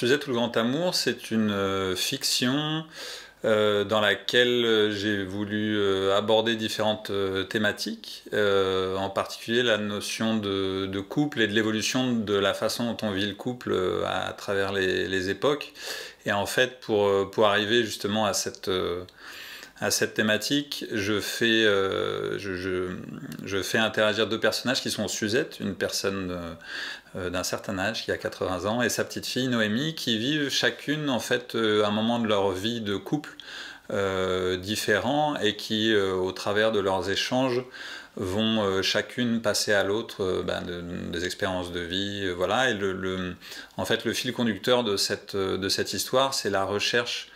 Suzette tout le Grand Amour, c'est une euh, fiction euh, dans laquelle euh, j'ai voulu aborder différentes thématiques, en particulier la notion de, couple et de l'évolution de la façon dont on vit le couple à, travers les, les, époques. Et en fait, pour, pour arriver justement à cette à cette thématique, je fais, euh, je, fais interagir deux personnages qui sont Suzette, une personne euh, euh, d'un certain âge qui a 80 ans, et sa petite fille Noémie, qui vivent chacune en fait un moment de leur vie de couple différent et qui, au travers de leurs échanges, vont chacune passer à l'autre ben, des expériences de vie. voilà. Et le, en fait, le fil conducteur de cette histoire, c'est la recherche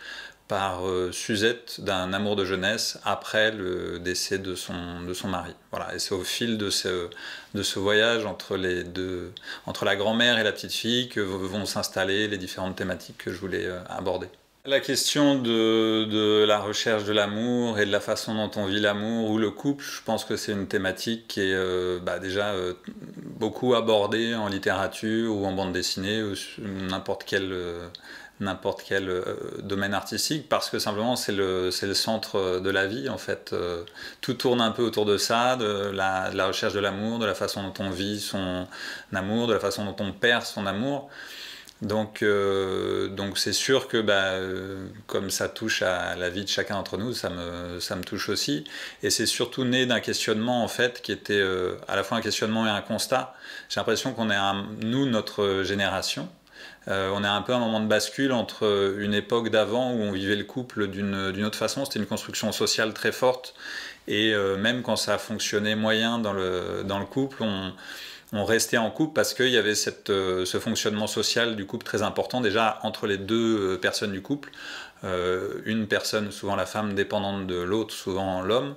par euh, Suzette d'un amour de jeunesse après le décès de son, de son mari. Voilà. Et c'est au fil de ce, de ce voyage entre, les deux, entre la grand-mère et la petite-fille que vont s'installer les différentes thématiques que je voulais euh, aborder. La question de, la recherche de l'amour et de la façon dont on vit l'amour ou le couple, je pense que c'est une thématique qui est euh, bah, déjà euh, beaucoup abordée en littérature ou en bande dessinée ou n'importe quel, euh, n'importe quel domaine artistique parce que simplement c'est le, centre de la vie en fait. tout tourne un peu autour de ça, de la recherche de l'amour, de la façon dont on vit son amour, de la façon dont on perd son amour. Donc, euh, donc c'est sûr que bah, euh, comme ça touche à la vie de chacun d'entre nous, ça me, ça me touche aussi. Et c'est surtout né d'un questionnement en fait qui était euh, à la fois un questionnement et un constat. J'ai l'impression qu'on est nous notre génération. on est un peu à un moment de bascule entre une époque d'avant où on vivait le couple d'une autre façon, c'était une construction sociale très forte, et même quand ça a fonctionné moyen dans le, dans le couple, on, on restait en couple parce qu'il y avait euh, ce fonctionnement social du couple très important déjà entre les deux euh, personnes du couple. Euh, une personne, souvent la femme, dépendante de l'autre, souvent l'homme.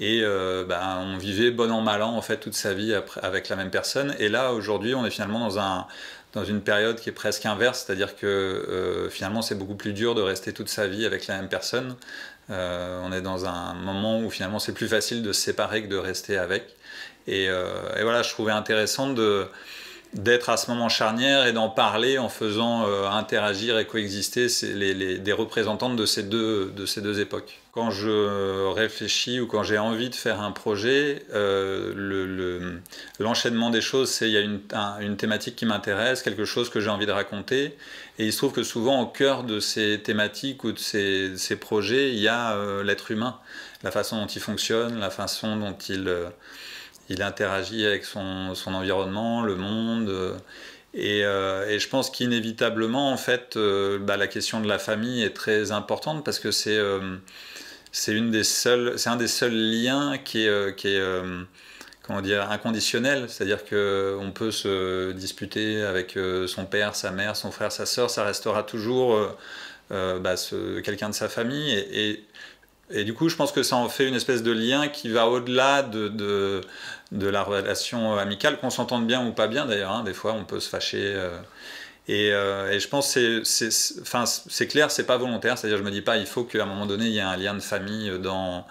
Et ben, on vivait bon an, mal an, en fait, toute sa vie avec la même personne. Et là, aujourd'hui, on est finalement dans, un, dans une période qui est presque inverse, c'est-à-dire que finalement, c'est beaucoup plus dur de rester toute sa vie avec la même personne. on est dans un moment où finalement, c'est plus facile de se séparer que de rester avec. Euh, et, voilà, je trouvais intéressant de d'être à ce moment charnière et d'en parler en faisant euh, interagir et coexister des représentantes de ces, deux, de ces deux époques. Quand je réfléchis ou quand j'ai envie de faire un projet, euh, l'enchaînement des choses, c'est il y a une, une thématique qui m'intéresse, quelque chose que j'ai envie de raconter. Et il se trouve que souvent au cœur de ces thématiques ou de ces, ces projets, il y a l'être humain, la façon dont il fonctionne, la façon dont il il interagit avec son, environnement, le monde. Euh, euh, et, je pense qu'inévitablement, en fait, euh, bah, la question de la famille est très importante parce que c'est un des seuls liens qui est, qui comment dire, inconditionnel. C'est-à-dire qu'on peut se disputer avec son père, sa mère, son frère, sa sœur, ça restera toujours bah, quelqu'un de sa famille. Et, et et du coup, je pense que ça en fait une espèce de lien qui va au-delà de, de, la relation amicale, qu'on s'entende bien ou pas bien d'ailleurs. Hein. des fois, on peut se fâcher. Euh, euh, et, je pense que c'est enfin, clair, c'est pas volontaire. C'est-à-dire, je me dis pas, il faut qu'à un moment donné, il y ait un lien de famille dans,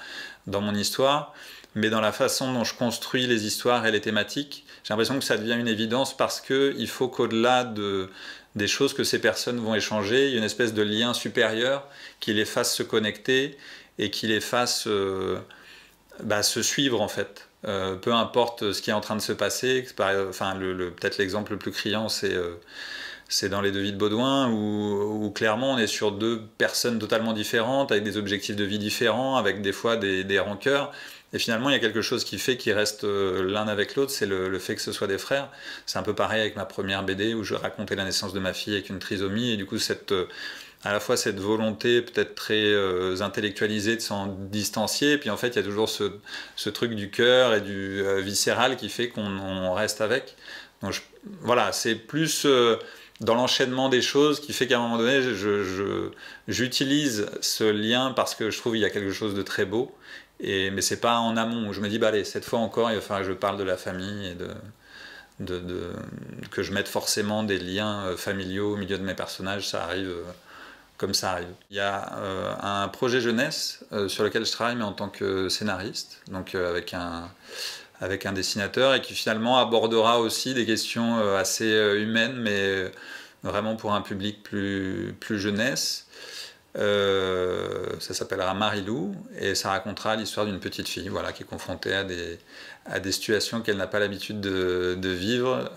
dans mon histoire. Mais dans la façon dont je construis les histoires et les thématiques, j'ai l'impression que ça devient une évidence parce qu'il faut qu'au-delà de, des choses que ces personnes vont échanger, il y ait une espèce de lien supérieur qui les fasse se connecter et qui les fasse euh, bah, se suivre en fait. Euh, peu importe ce qui est en train de se passer, enfin, le, peut-être l'exemple le plus criant, c'est euh, c'est dans les devis de Baudouin où, clairement on est sur deux personnes totalement différentes, avec des objectifs de vie différents, avec des fois des, rancœurs. Et finalement, il y a quelque chose qui fait qu'ils restent l'un avec l'autre, c'est le, le, fait que ce soit des frères. C'est un peu pareil avec ma première BD où je racontais la naissance de ma fille avec une trisomie. Et du coup, cette, à la fois cette volonté peut-être très euh, intellectualisée de s'en distancier, puis en fait il y a toujours ce, truc du cœur et du euh, viscéral qui fait qu'on reste avec. Donc voilà, c'est plus euh, dans l'enchaînement des choses qui fait qu'à un moment donné, j'utilise je, j'utilise ce lien parce que je trouve qu'il y a quelque chose de très beau, et, mais c'est pas en amont où je me dis, bah allez, cette fois encore, il va falloir que je parle de la famille et de... de, de que je mette forcément des liens familiaux au milieu de mes personnages, ça arrive comme ça arrive. Il y a euh, un projet jeunesse euh, sur lequel je travaille, en tant que scénariste, donc euh, avec, un, avec un dessinateur, et qui finalement abordera aussi des questions assez humaines, mais vraiment pour un public plus, plus jeunesse. ça s'appellera Marilou et ça racontera l'histoire d'une petite fille voilà, qui est confrontée à des, à des situations qu'elle n'a pas l'habitude de, de, vivre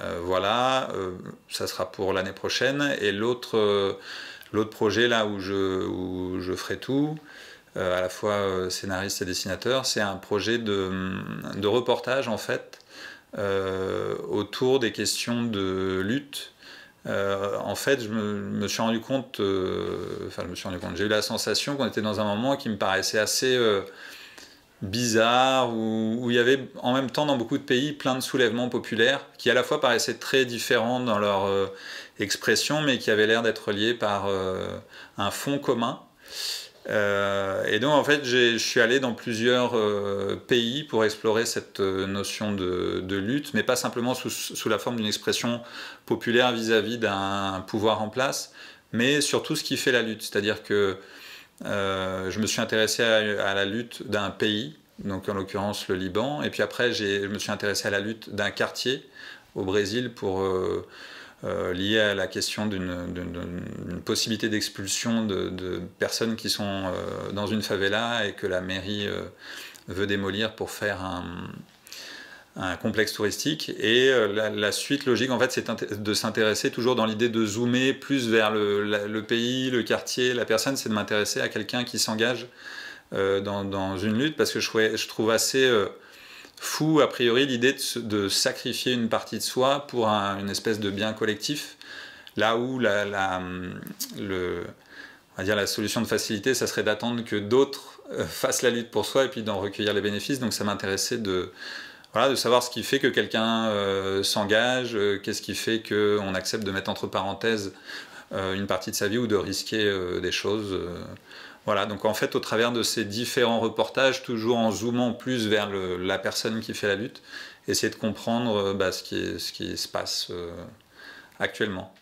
euh, voilà, euh, ça sera pour l'année prochaine. Et l'autre euh, projet là où je, ferai tout, à la fois scénariste et dessinateur, c'est un projet de, reportage en fait autour des questions de lutte. en fait, je me, suis rendu compte, je me suis rendu compte, j'ai eu la sensation qu'on était dans un moment qui me paraissait assez bizarre, où, il y avait en même temps dans beaucoup de pays plein de soulèvements populaires qui à la fois paraissaient très différents dans leur euh, expression, mais qui avaient l'air d'être liés par euh, un fond commun. Euh, et donc en fait, je suis allé dans plusieurs pays pour explorer cette notion de, lutte, mais pas simplement sous, sous la forme d'une expression populaire vis-à-vis d'un pouvoir en place, mais surtout ce qui fait la lutte, c'est-à-dire que euh, je me suis intéressé à, la lutte d'un pays, donc en l'occurrence le Liban, et puis après je me suis intéressé à la lutte d'un quartier au Brésil pour euh, euh, lier à la question d'une possibilité d'expulsion de, de, personnes qui sont dans une favela et que la mairie veut démolir pour faire un, un complexe touristique. Et euh, la, suite logique, en fait, c'est de s'intéresser toujours dans l'idée de zoomer plus vers le, pays, le quartier, la personne, c'est de m'intéresser à quelqu'un qui s'engage euh, dans, une lutte, parce que je, je trouve assez euh, fou, a priori, l'idée de, sacrifier une partie de soi pour une espèce de bien collectif, là où la, le, on va dire la solution de facilité, ça serait d'attendre que d'autres fassent la lutte pour soi et puis d'en recueillir les bénéfices. Donc ça m'intéressait de voilà, de savoir ce qui fait que quelqu'un euh, s'engage, euh, qu'est-ce qui fait qu'on accepte de mettre entre parenthèses euh, une partie de sa vie ou de risquer des choses. voilà, donc en fait, au travers de ces différents reportages, toujours en zoomant plus vers la personne qui fait la lutte, essayer de comprendre bah, ce, qui, se passe actuellement.